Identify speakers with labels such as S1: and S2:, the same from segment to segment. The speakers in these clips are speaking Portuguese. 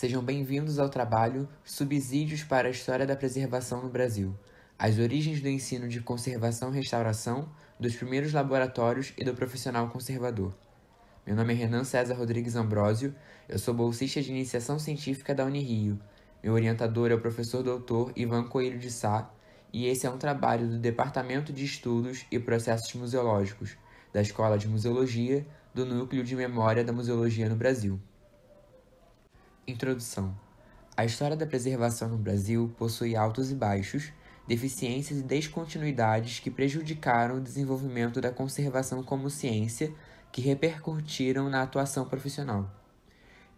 S1: Sejam bem-vindos ao trabalho Subsídios para a História da Preservação no Brasil. As origens do ensino de conservação e restauração, dos primeiros laboratórios e do profissional conservador. Meu nome é Renan César Rodrigues Ambrosio, eu sou bolsista de iniciação científica da Unirio. Meu orientador é o professor doutor Ivan Coelho de Sá, e esse é um trabalho do Departamento de Estudos e Processos Museológicos, da Escola de Museologia, do Núcleo de Memória da Museologia no Brasil. Introdução. A história da preservação no Brasil possui altos e baixos, deficiências e descontinuidades que prejudicaram o desenvolvimento da conservação como ciência, que repercutiram na atuação profissional.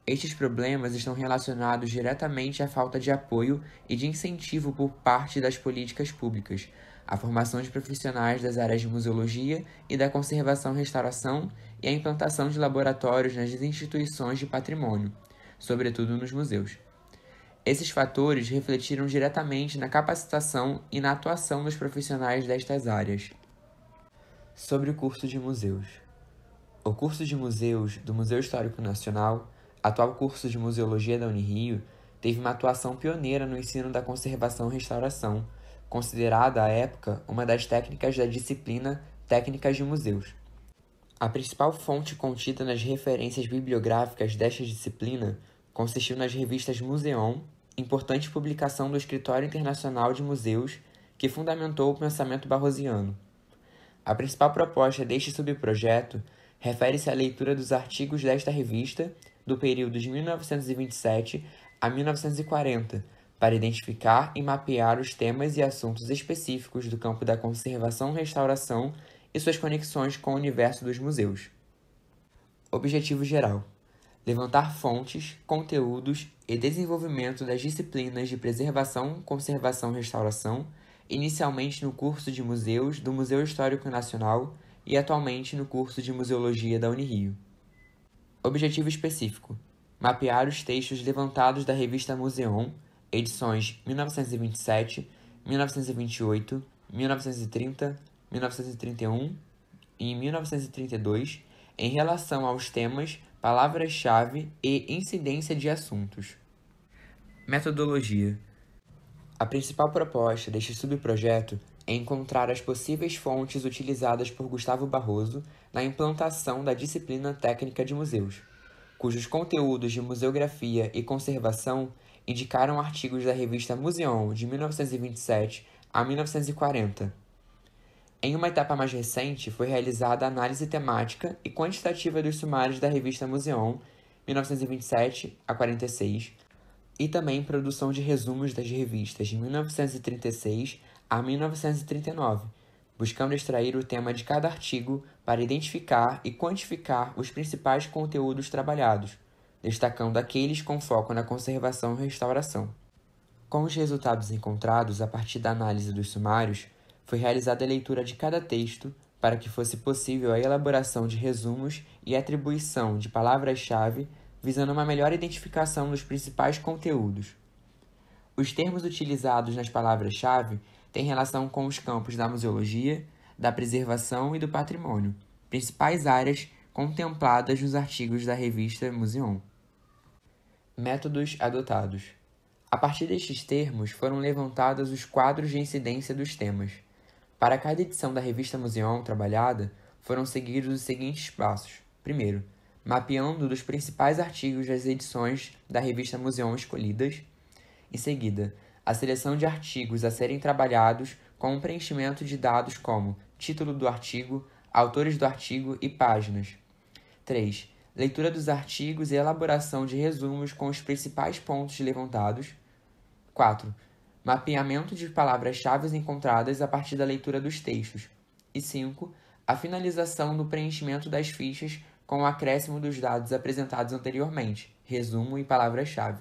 S1: Estes problemas estão relacionados diretamente à falta de apoio e de incentivo por parte das políticas públicas, à formação de profissionais das áreas de museologia e da conservação-restauração e à implantação de laboratórios nas instituições de patrimônio, sobretudo nos museus. Esses fatores refletiram diretamente na capacitação e na atuação dos profissionais destas áreas. Sobre o curso de museus. O curso de museus do Museu Histórico Nacional, atual curso de Museologia da Unirio, teve uma atuação pioneira no ensino da conservação e restauração, considerada à época uma das técnicas da disciplina Técnicas de Museus. A principal fonte contida nas referências bibliográficas desta disciplina consistiu nas revistas Museon, importante publicação do Escritório Internacional de Museus, que fundamentou o pensamento barrosiano. A principal proposta deste subprojeto refere-se à leitura dos artigos desta revista do período de 1927 a 1940, para identificar e mapear os temas e assuntos específicos do campo da conservação, restauração e suas conexões com o universo dos museus. Objetivo geral: levantar fontes, conteúdos e desenvolvimento das disciplinas de preservação, conservação e restauração, inicialmente no curso de museus do Museu Histórico Nacional e atualmente no curso de Museologia da Unirio. Objetivo específico: mapear os textos levantados da revista Museon, edições 1927, 1928, 1930, 1931 e 1932 em relação aos temas, palavras-chave e incidência de assuntos. Metodologia: A principal proposta deste subprojeto é encontrar as possíveis fontes utilizadas por Gustavo Barroso na implantação da disciplina técnica de museus, cujos conteúdos de museografia e conservação indicaram artigos da revista Museon de 1927 a 1940. Em uma etapa mais recente, foi realizada a análise temática e quantitativa dos sumários da revista Museon, 1927 a 46, e também produção de resumos das revistas de 1936 a 1939, buscando extrair o tema de cada artigo para identificar e quantificar os principais conteúdos trabalhados, destacando aqueles com foco na conservação e restauração. Com os resultados encontrados a partir da análise dos sumários, foi realizada a leitura de cada texto para que fosse possível a elaboração de resumos e atribuição de palavras-chave, visando uma melhor identificação dos principais conteúdos. Os termos utilizados nas palavras-chave têm relação com os campos da museologia, da preservação e do patrimônio, principais áreas contempladas nos artigos da revista Museum. Métodos adotados. A partir destes termos foram levantados os quadros de incidência dos temas. Para cada edição da revista Museão trabalhada, foram seguidos os seguintes passos. Primeiro, mapeando dos principais artigos das edições da revista Museão escolhidas. Em seguida, a seleção de artigos a serem trabalhados com o um preenchimento de dados como título do artigo, autores do artigo e páginas. 3. Leitura dos artigos e elaboração de resumos com os principais pontos levantados. 4 mapeamento de palavras-chave encontradas a partir da leitura dos textos. E 5. A finalização do preenchimento das fichas com o acréscimo dos dados apresentados anteriormente, resumo e palavras-chave.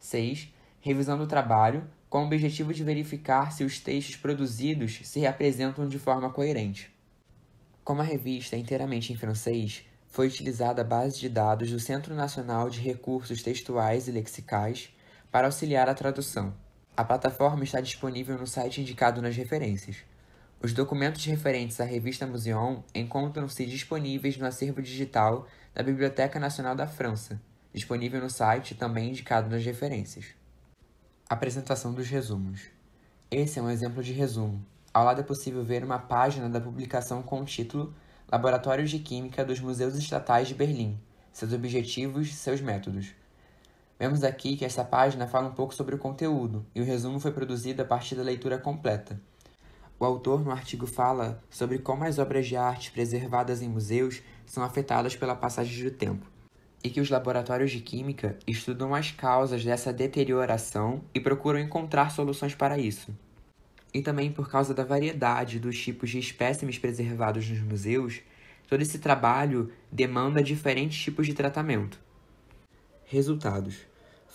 S1: 6. Revisão do trabalho, com o objetivo de verificar se os textos produzidos se apresentam de forma coerente. Como a revista é inteiramente em francês, foi utilizada a base de dados do Centro Nacional de Recursos Textuais e Lexicais para auxiliar a tradução. A plataforma está disponível no site indicado nas referências. Os documentos referentes à revista Museon encontram-se disponíveis no acervo digital da Biblioteca Nacional da França, disponível no site também indicado nas referências. Apresentação dos resumos. Esse é um exemplo de resumo. Ao lado é possível ver uma página da publicação com o título Laboratórios de Química dos Museus Estatais de Berlim, seus objetivos, seus métodos. Vemos aqui que essa página fala um pouco sobre o conteúdo, e o resumo foi produzido a partir da leitura completa. O autor no artigo fala sobre como as obras de arte preservadas em museus são afetadas pela passagem do tempo, e que os laboratórios de química estudam as causas dessa deterioração e procuram encontrar soluções para isso. E também por causa da variedade dos tipos de espécimes preservados nos museus, todo esse trabalho demanda diferentes tipos de tratamento. Resultados: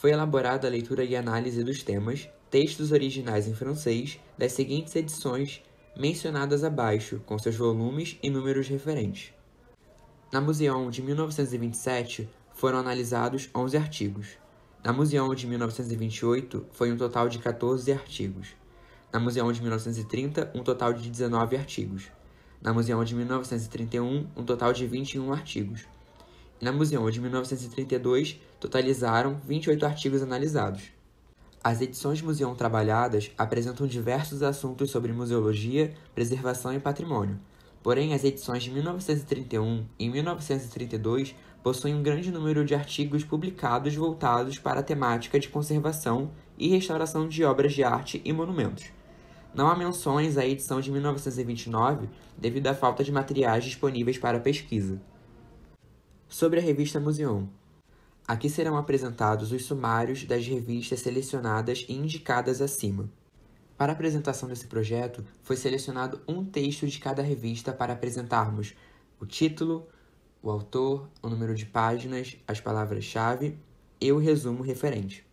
S1: foi elaborada a leitura e análise dos temas, textos originais em francês, das seguintes edições mencionadas abaixo, com seus volumes e números referentes. Na Museão de 1927 foram analisados 11 artigos. Na Museão de 1928 foi um total de 14 artigos. Na Museão de 1930, um total de 19 artigos. Na Museão de 1931, um total de 21 artigos na Museum de 1932 totalizaram 28 artigos analisados. As edições Museum trabalhadas apresentam diversos assuntos sobre museologia, preservação e patrimônio. Porém, as edições de 1931 e 1932 possuem um grande número de artigos publicados voltados para a temática de conservação e restauração de obras de arte e monumentos. Não há menções à edição de 1929 devido à falta de materiais disponíveis para pesquisa sobre a revista Museum. Aqui serão apresentados os sumários das revistas selecionadas e indicadas acima. Para a apresentação desse projeto, foi selecionado um texto de cada revista para apresentarmos o título, o autor, o número de páginas, as palavras-chave e o resumo referente.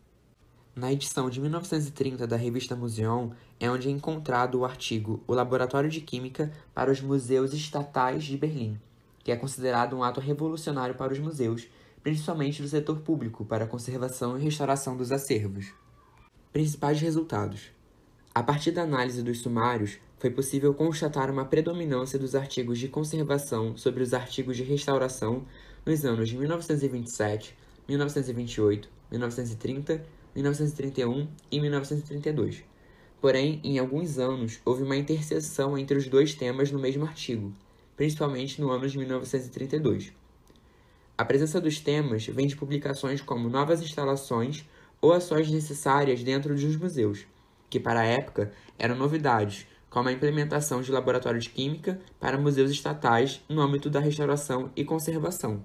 S1: Na edição de 1930 da revista Museon é onde é encontrado o artigo O Laboratório de Química para os Museus Estatais de Berlim, que é considerado um ato revolucionário para os museus, principalmente do setor público, para a conservação e restauração dos acervos. Principais resultados: A partir da análise dos sumários, foi possível constatar uma predominância dos artigos de conservação sobre os artigos de restauração nos anos de 1927, 1928, 1930, 1931 e 1932. Porém, em alguns anos, houve uma interseção entre os dois temas no mesmo artigo principalmente no ano de 1932. A presença dos temas vem de publicações como novas instalações ou ações necessárias dentro dos museus, que para a época eram novidades, como a implementação de laboratórios de química para museus estatais no âmbito da restauração e conservação.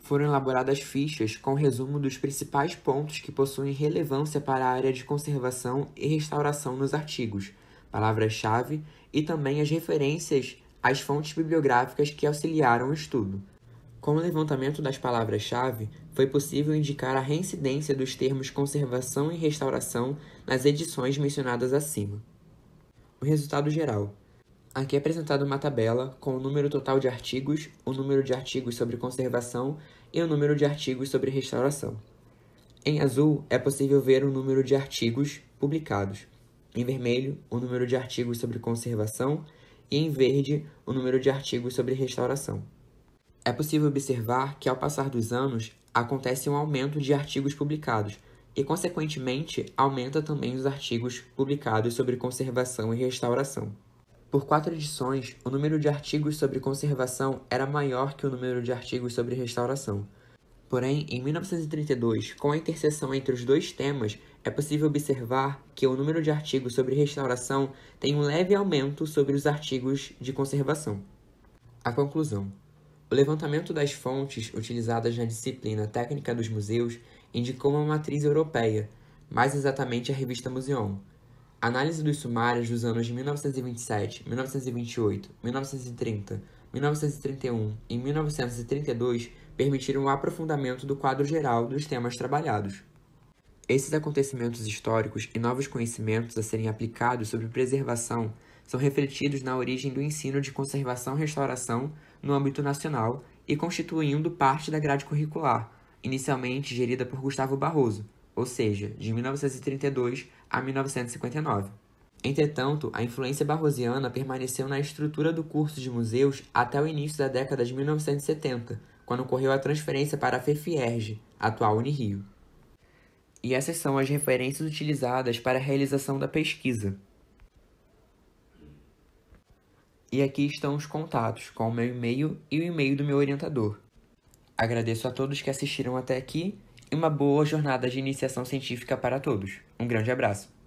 S1: Foram elaboradas fichas com resumo dos principais pontos que possuem relevância para a área de conservação e restauração nos artigos, palavras-chave e também as referências as fontes bibliográficas que auxiliaram o estudo. Com o levantamento das palavras-chave, foi possível indicar a reincidência dos termos conservação e restauração nas edições mencionadas acima. O resultado geral. Aqui é apresentada uma tabela com o número total de artigos, o número de artigos sobre conservação e o número de artigos sobre restauração. Em azul, é possível ver o número de artigos publicados. Em vermelho, o número de artigos sobre conservação e em verde o número de artigos sobre restauração. É possível observar que, ao passar dos anos, acontece um aumento de artigos publicados e, consequentemente, aumenta também os artigos publicados sobre conservação e restauração. Por quatro edições, o número de artigos sobre conservação era maior que o número de artigos sobre restauração. Porém, em 1932, com a interseção entre os dois temas, é possível observar que o número de artigos sobre restauração tem um leve aumento sobre os artigos de conservação. A conclusão: o levantamento das fontes utilizadas na disciplina Técnica dos Museus indicou uma matriz europeia, mais exatamente a revista Museum. A análise dos sumários dos anos de 1927, 1928, 1930, 1931 e 1932 permitiram o aprofundamento do quadro geral dos temas trabalhados. Esses acontecimentos históricos e novos conhecimentos a serem aplicados sobre preservação são refletidos na origem do ensino de conservação e restauração no âmbito nacional e constituindo parte da grade curricular, inicialmente gerida por Gustavo Barroso, ou seja, de 1932 a 1959. Entretanto, a influência barrosiana permaneceu na estrutura do curso de museus até o início da década de 1970, quando ocorreu a transferência para a FEFIERGE, atual Unirio e essas são as referências utilizadas para a realização da pesquisa. E aqui estão os contatos, com o meu e-mail e o e-mail do meu orientador. Agradeço a todos que assistiram até aqui e uma boa jornada de iniciação científica para todos. Um grande abraço!